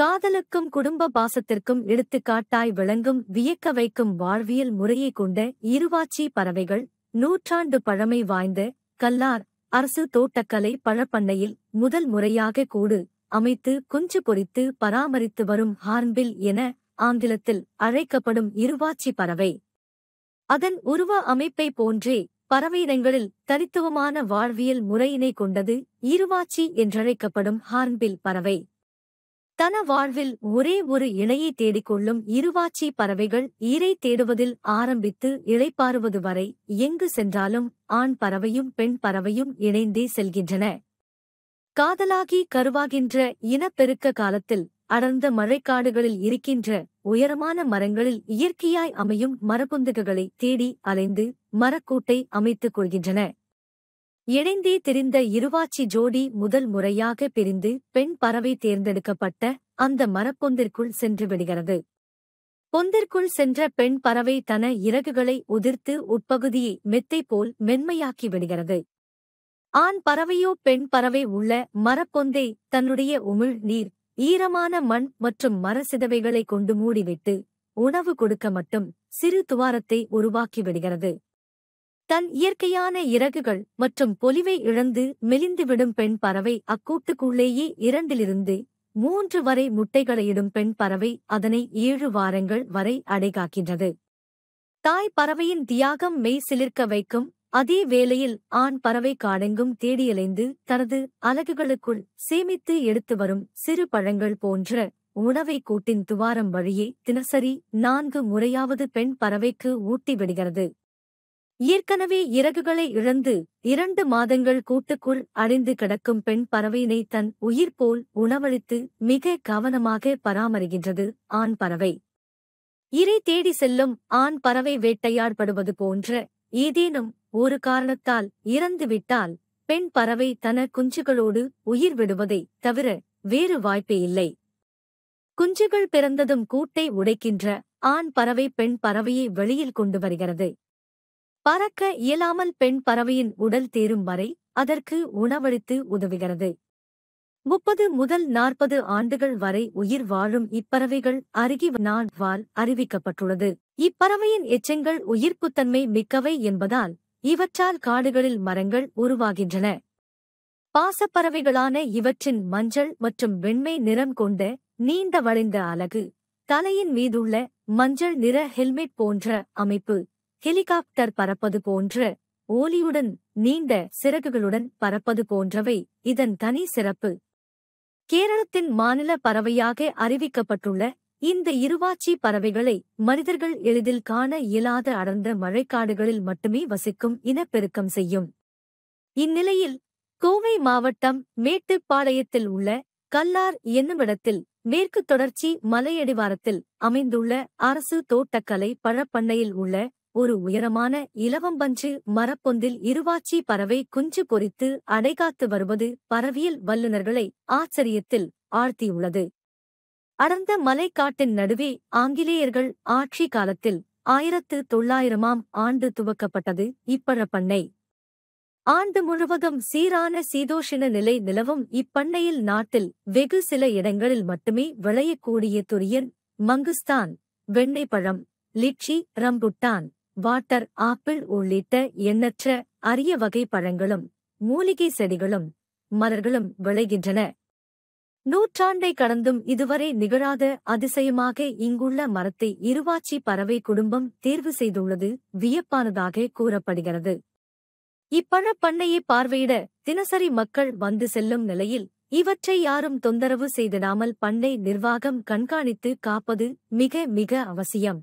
காதலுக்கும் குடும்ப பாசத்திற்கும் எடுத்துக்காட்டாய் விளங்கும் வியக்க வைக்கும் வாழ்வியல் முறையை கொண்ட இருவாச்சி பறவைகள் நூற்றாண்டு பழமை வாய்ந்த கல்லார் அரசு தோட்டக்கலை பழப்பண்ணையில் முதல் முறையாக கூடு அமைத்து குஞ்சு பொறித்து பராமரித்து வரும் ஹார்ன்பில் என ஆங்கிலத்தில் அழைக்கப்படும் இருவாச்சி பறவை அதன் உருவ அமைப்பை போன்றே பறவையிடங்களில் தனித்துவமான வாழ்வியல் முறையினை கொண்டது இருவாச்சி என்றழைக்கப்படும் ஹார்ன்பில் பறவை தன வாழ்வில் ஒரே ஒரு இணையை தேடிக்கொள்ளும் இருவாச்சி பறவைகள் ஈரை தேடுவதில் ஆரம்பித்து இழைப்பாறுவது வரை எங்கு சென்றாலும் ஆண் பறவையும் பெண் பறவையும் இணைந்தே செல்கின்றன காதலாகி கருவாகின்ற இனப்பெருக்க காலத்தில் அடர்ந்த மழைக்காடுகளில் இருக்கின்ற உயரமான மரங்களில் இயற்கையாய் அமையும் மரப்புந்துகளை தேடி அலைந்து மரக்கூட்டை அமைத்துக் கொள்கின்றன இணைந்தே தெரிந்த இருவாச்சி ஜோடி முதல் முறையாக பிரிந்து பெண் பறவை தேர்ந்தெடுக்கப்பட்ட அந்த மரப்பொந்திற்குள் சென்று விடுகிறது பொந்திற்குள் சென்ற பெண் பறவை தன இறகுகளை உதிர்த்து உட்பகுதியை மெத்தை போல் மென்மையாக்கி விடுகிறது ஆண் பறவையோ பெண் பறவை உள்ள மரப்பொந்தை தன்னுடைய உமிழ் நீர் ஈரமான மண் மற்றும் மரசிதவைகளை கொண்டு மூடிவிட்டு உணவு கொடுக்க மட்டும் சிறு துவாரத்தை உருவாக்கி விடுகிறது தன் இயற்கையான இறகுகள் மற்றும் பொலிவை இழந்து மெலிந்துவிடும் பெண் பறவை அக்கூட்டுக்குள்ளேயே இரண்டிலிருந்து மூன்று வரை முட்டைகளையிடும் பெண் பறவை அதனை ஏழு வாரங்கள் வரை அடைகாக்கின்றது தாய் பறவையின் தியாகம் மெய் சிலிர்க்க வைக்கும் அதே வேளையில் ஆண் பறவை காடெங்கும் தேடியலைந்து தனது அலகுகளுக்குள் சேமித்து எடுத்து வரும் சிறு பழங்கள் போன்ற உணவை கூட்டின் துவாரம் வழியே தினசரி நான்கு முறையாவது பெண் பறவைக்கு ஊட்டி விடுகிறது ஏற்கனவே இறகுகளை இழந்து இரண்டு மாதங்கள் கூட்டுக்குள் அழிந்து கிடக்கும் பெண் பறவையினை தன் உயிர் போல் உணவளித்து மிக கவனமாக பராமரிக்கின்றது ஆண் பறவை இறை தேடி செல்லும் ஆண் பறவை வேட்டையாடப்படுவது போன்ற ஏதேனும் ஒரு காரணத்தால் இறந்துவிட்டால் பெண் பறவை தன குஞ்சுகளோடு உயிர் விடுவதை தவிர வேறு வாய்ப்பே இல்லை குஞ்சுகள் பிறந்ததும் கூட்டை உடைக்கின்ற ஆண் பறவை பெண் பறவையை வெளியில் கொண்டு வருகிறது பறக்க இயலாமல் பெண் பறவையின் உடல் தேரும் வரை அதற்கு உணவளித்து உதவுகிறது முப்பது முதல் நாற்பது ஆண்டுகள் வரை உயிர் வாழும் இப்பறவைகள் அருகி நாட்வால் அறிவிக்கப்பட்டுள்ளது இப்பறவையின் எச்சங்கள் உயிர்ப்புத்தன்மை மிக்கவை என்பதால் இவற்றால் காடுகளில் மரங்கள் உருவாகின்றன பாசப்பறவைகளான இவற்றின் மஞ்சள் மற்றும் வெண்மை நிறம் கொண்ட நீண்ட வளைந்த அலகு தலையின் மீதுள்ள மஞ்சள் நிற ஹெல்மெட் போன்ற அமைப்பு ஹெலிகாப்டர் பறப்பது போன்ற ஓலியுடன் நீண்ட சிறகுகளுடன் பறப்பது போன்றவை இதன் தனி சிறப்பு கேரளத்தின் மாநில பறவையாக அறிவிக்கப்பட்டுள்ள இந்த இருவாச்சி பறவைகளை மனிதர்கள் எளிதில் காண இயலாத அடர்ந்த மழைக்காடுகளில் மட்டுமே வசிக்கும் இனப்பெருக்கம் செய்யும் இந்நிலையில் கோவை மாவட்டம் மேட்டுப்பாளையத்தில் உள்ள கல்லார் என்னுமிடத்தில் மேற்கு தொடர்ச்சி மலையடிவாரத்தில் அமைந்துள்ள அரசு தோட்டக்கலை பழப்பண்ணையில் உள்ள ஒரு உயரமான இலவம்பஞ்சு மரப்பொந்தில் இருவாச்சி பறவை குஞ்சு பொறித்து அடைகாத்து வருவது பறவியல் வல்லுநர்களை ஆச்சரியத்தில் ஆழ்த்தியுள்ளது அடர்ந்த மலைக்காட்டின் நடுவே ஆங்கிலேயர்கள் ஆட்சி காலத்தில் ஆயிரத்து தொள்ளாயிரமாம் ஆண்டு துவக்கப்பட்டது இப்பழப்பண்ணை ஆண்டு முழுவதும் சீரான சீதோஷின நிலை நிலவும் இப்பண்ணையில் நாட்டில் வெகு சில இடங்களில் மட்டுமே விளையக்கூடிய துரியன் மங்குஸ்தான் வெண்ணெய்ப்பழம் லிச்சி ரம்புட்டான் வாட்டர் ஆப்பிள் உள்ளிட்ட எண்ணற்ற அரிய வகை பழங்களும் மூலிகை செடிகளும் மலர்களும் விளைகின்றன நூற்றாண்டை கடந்தும் இதுவரை நிகழாத அதிசயமாக இங்குள்ள மரத்தை இருவாச்சி பறவை குடும்பம் தேர்வு செய்துள்ளது வியப்பானதாக கூறப்படுகிறது இப்பழப்பண்ணையை பார்வையிட தினசரி மக்கள் வந்து செல்லும் நிலையில் இவற்றை யாரும் தொந்தரவு செய்திடாமல் பண்ணை நிர்வாகம் கண்காணித்து காப்பது மிக மிக அவசியம்